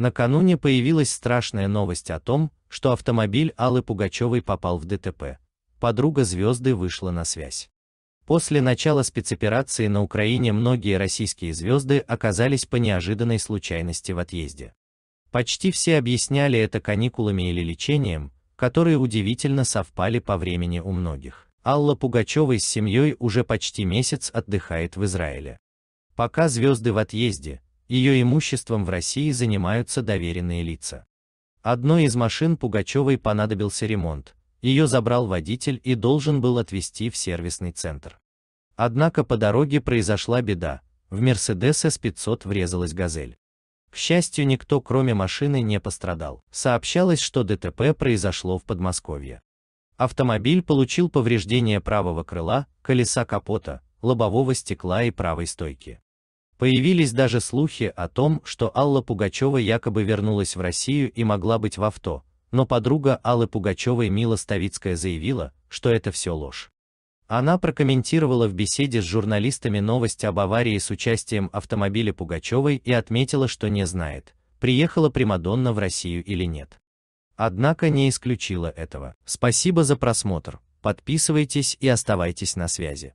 Накануне появилась страшная новость о том, что автомобиль Аллы Пугачевой попал в ДТП. Подруга звезды вышла на связь. После начала спецоперации на Украине многие российские звезды оказались по неожиданной случайности в отъезде. Почти все объясняли это каникулами или лечением, которые удивительно совпали по времени у многих. Алла Пугачевой с семьей уже почти месяц отдыхает в Израиле. Пока звезды в отъезде, ее имуществом в России занимаются доверенные лица. Одной из машин Пугачевой понадобился ремонт, ее забрал водитель и должен был отвезти в сервисный центр. Однако по дороге произошла беда, в Мерседес С-500 врезалась «Газель». К счастью, никто кроме машины не пострадал. Сообщалось, что ДТП произошло в Подмосковье. Автомобиль получил повреждения правого крыла, колеса капота, лобового стекла и правой стойки. Появились даже слухи о том, что Алла Пугачева якобы вернулась в Россию и могла быть в авто, но подруга Аллы Пугачевой Мила Ставицкая заявила, что это все ложь. Она прокомментировала в беседе с журналистами новость об аварии с участием автомобиля Пугачевой и отметила, что не знает, приехала Примадонна в Россию или нет. Однако не исключила этого. Спасибо за просмотр, подписывайтесь и оставайтесь на связи.